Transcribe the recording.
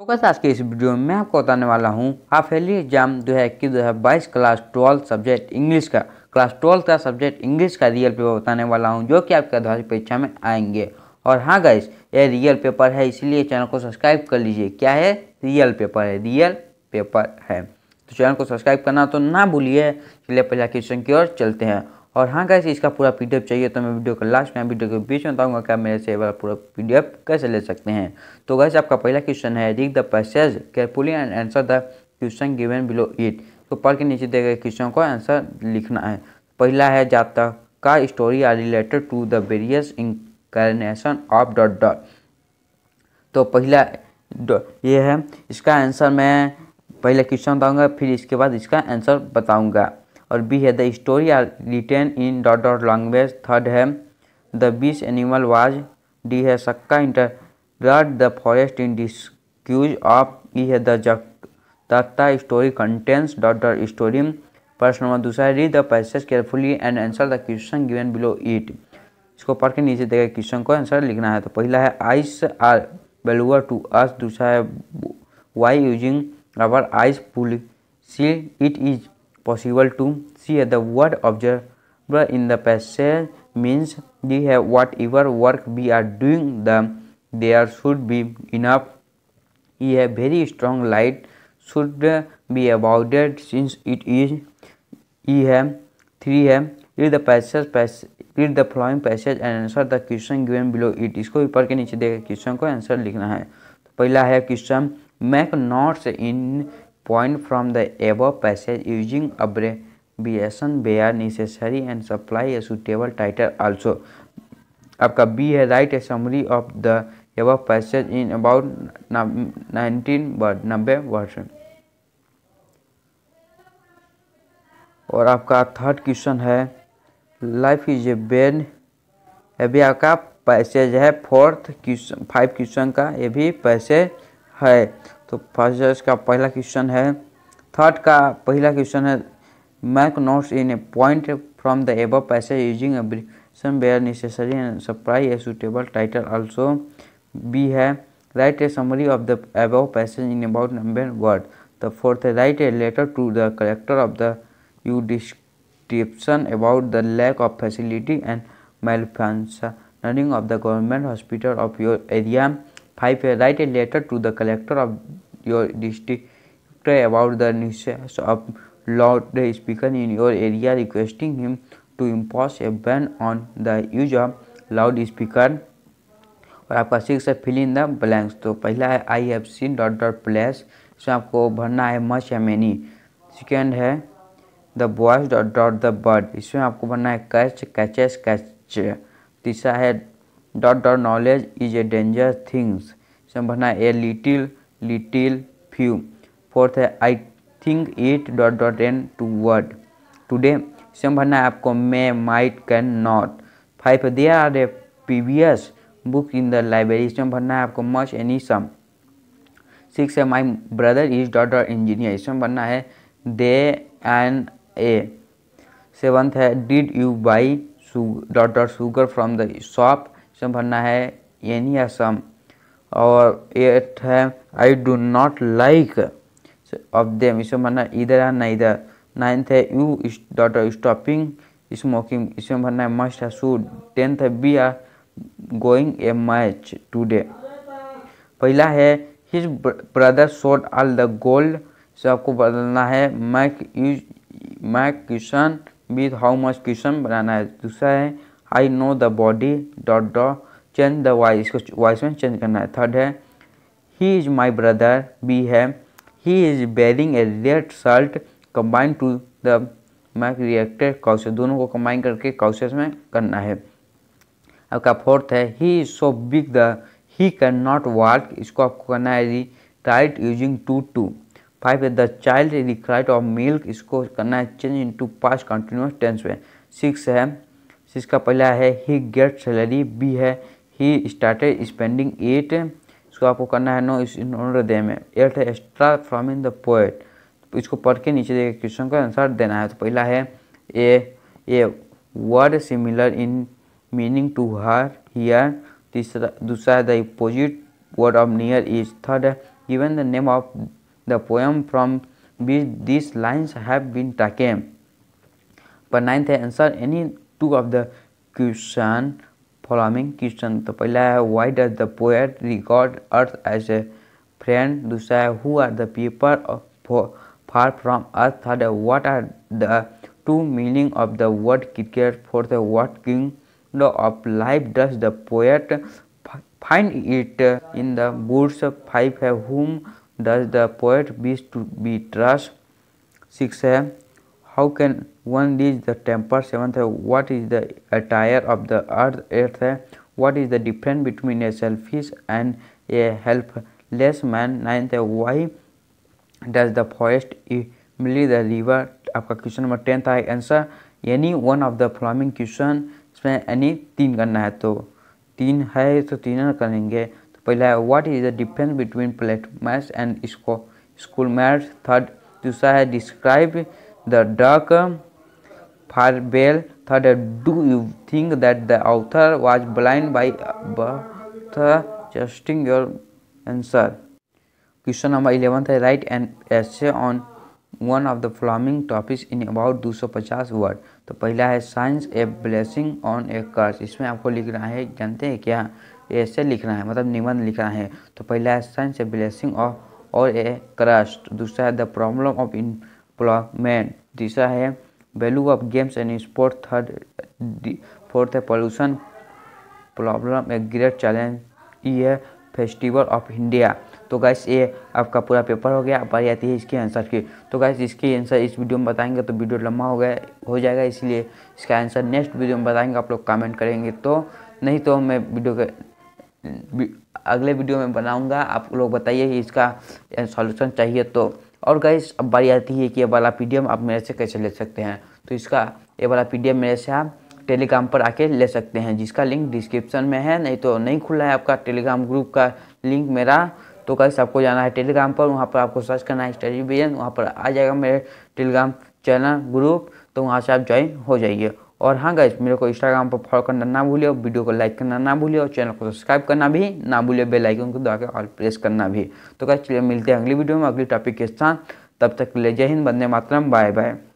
focus तो आज के इस वीडियो में मैं आपको बताने वाला हूँ हाफ एली एग्जाम दो हज़ार इक्कीस दो हज़ार बाईस क्लास ट्वेल्थ सब्जेक्ट इंग्लिश का क्लास ट्वेल्थ का सब्जेक्ट इंग्लिश का रियल पेपर बताने वाला हूँ जो कि आपके आधार परीक्षा में आएंगे और हाँ गाइस ये रियल पेपर है इसीलिए चैनल को सब्सक्राइब कर लीजिए क्या है रियल पेपर है रियल पेपर है तो चैनल को सब्सक्राइब करना तो ना भूलिए चलिए पहला क्वेश्चन की ओर चलते हैं और हाँ कैसे इसका पूरा पी चाहिए तो मैं वीडियो का लास्ट में वीडियो के बीच में बताऊँगा क्या मेरे से वाला पूरा पी कैसे ले सकते हैं तो वैसे आपका पहला क्वेश्चन है read the passage carefully and answer the question given below it तो पढ़ के नीचे दिए गए क्वेश्चन को आंसर लिखना है पहला है जातक का story are related to the various incarnation of dot dot तो पहला ये है इसका आंसर मैं पहले क्वेश्चन बताऊंगा फिर इसके बाद इसका आंसर बताऊंगा और बी है the story are written in dot dot language third है the beast animal was D है सक्का entered the forest in disguise of E है द दत्ता story contents dot dot story प्रश्न नंबर दूसरा read the passage carefully and answer the question given below it इसको पढ़ के नीचे देखा क्वेश्चन को आंसर लिखना है तो पहला है आइस आर वेलुअर टू अस दूसरा है by using our eyes pull see it is possible to see the word observer in the passage means we have whatever work we are doing the there should be enough a very strong light should be avoided since it is e है three है read the passage read the following passage and answer the question given below it इसको ऊपर के नीचे देगा question को answer लिखना है तो पहला है question make notes in point from the above passage using abbreviation where necessary and supply a suitable title also आपका बी है write a summary of the above passage in about nineteen word नब्बे word और आपका third question है life is a bane ये भी आपका passage है फोर्थ क्वेश्चन फाइव क्वेश्चन का ये भी पैसेज है तो फर्स्ट जज का पहला क्वेश्चन है थर्ड का पहला क्वेश्चन है make notes in a point from the above passage using abbreviation where necessary and supply a suitable title also B है write a summary of the above passage in about number word the fourth है write a letter to the collector of the you description about the lack of facility and malfunctioning of the government hospital of your area five write a letter to the collector of your district about the nuisance of loudspeaker in your area requesting him to impose a ban on the use of loudspeaker और आपका six है fill in the blanks तो पहला है I F C dot dot place इसमें आपको भरना है मच या मैनी सेकेंड है the boys dot dot the bird इसमें आपको भरना है कैच कैचेस कैच तीसरा है dot dot knowledge is a danger things संभावना a little little few fourth है I think it dot dot an to word today इसमें भरना है आपको may might can not five they are a previous book in the library इसमें भरना है आपको मच एनी सम सिक्स है my brother is dot dot engineer इसमें भरना है दे एन ए सेवंथ है did you buy dot dot sugar from the shop some भरना है एनी या सम और एट है I do not like of them इसमें भरना इधर है ना इधर नाइन्थ है यू डॉटर स्टॉपिंग स्मोकिंग इसमें भरना है मस्ट है शूड टेंथ है we are going a match today पहला है his brother showed all the gold से आपको बदलना है make you make question with how much question बनाना है दूसरा है I know the body dot dot change the voice इसको वॉइस में चेंज करना है थर्ड है he is my brother B है he is wearing a red shirt combine to the Mac reacted causes दोनों को कंबाइन करके काउसेस में करना है आपका फोर्थ है he is so big the he can not work इसको आपको करना है rewrite using too too five है the child cried of milk इसको करना है change into past continuous tense में सिक्स है इसका पहला है ही गेट सैलरी बी है ही स्टार्टेड स्पेंडिंग एट इसको आपको करना है नो इस इन दे में एट है extract from in the poet इसको पढ़ के नीचे देखिए क्वेश्चन का आंसर देना है तो पहला है a a word similar in meaning to her here तीसरा दूसरा है the opposite word of near is third है given the name of the poem from which this lines have been taken पर नाइन्थ है answer any two of the question following question the first why does the poet regard earth as a friend to say who are the people of, far from earth third what are the two meaning of the word cricket for the what king of life does the poet find it in the woods five whom does the poet wish to be trust six how can one is the temper seven है what is the attire of the earth earth है what is the difference between a selfish and a helpless man ninth है why does the forest meet the river आपका question number tenth आए answer any one of the following question इसमें एनी तीन करना है तो तीन है तो तीन करेंगे तो पहला है what is the difference between plate maths and इसको स्कूल मैथ्स थर्ड दूसरा है describe the duck uh, Farbel thought do you think that the author was blind by birth justing your answer question number eleven है write an essay on one of the following topics in about 250 word तो पहला है science a blessing on a curse इसमें आपको लिख रहा है जानते हैं क्या ऐसे लिख रहा है मतलब निबंध लिख रहा है तो पहला है साइंस ए ब्लेसिंग ऑफ और ए क्रस्ट दूसरा है the problem of unemployment तीसरा है value of games and sport third fourth है pollution problem a great challenge ये है फेस्टिवल ऑफ इंडिया तो गैस ये आपका पूरा पेपर हो गया अब आती है इसके आंसर की तो गैस इसके आंसर इस वीडियो में बताएंगे तो वीडियो लंबा हो गया हो जाएगा इसलिए इसका आंसर नेक्स्ट वीडियो में बताएंगे आप लोग कमेंट करेंगे तो नहीं तो मैं वीडियो के अगले वीडियो में बनाऊंगा आप लोग बताइए इसका सॉल्यूशन चाहिए तो और गाइस अब बारी आती है कि ये वाला पी आप मेरे से कैसे ले सकते हैं तो इसका ये वाला पी मेरे से आप टेलीग्राम पर आके ले सकते हैं जिसका लिंक डिस्क्रिप्शन में है नहीं तो नहीं खुला है आपका टेलीग्राम ग्रुप का लिंक मेरा तो कल आपको जाना है टेलीग्राम पर वहाँ पर आपको सर्च करना है स्टडी विजन वहाँ पर आ जाएगा मेरे टेलीग्राम चैनल ग्रुप तो वहाँ से आप ज्वाइन हो जाइए और हाँ गाइज मेरे को इंस्टाग्राम पर फॉलो करना ना भूलिए वीडियो को लाइक करना ना भूलिए और चैनल को सब्सक्राइब करना भी ना भूलिए बेल आइकन को दबा ऑल प्रेस करना भी तो गाइज चलिए मिलते हैं अगली वीडियो में अगली टॉपिक के साथ तब तक ले जय हिंद बंदे मातरम बाय बाय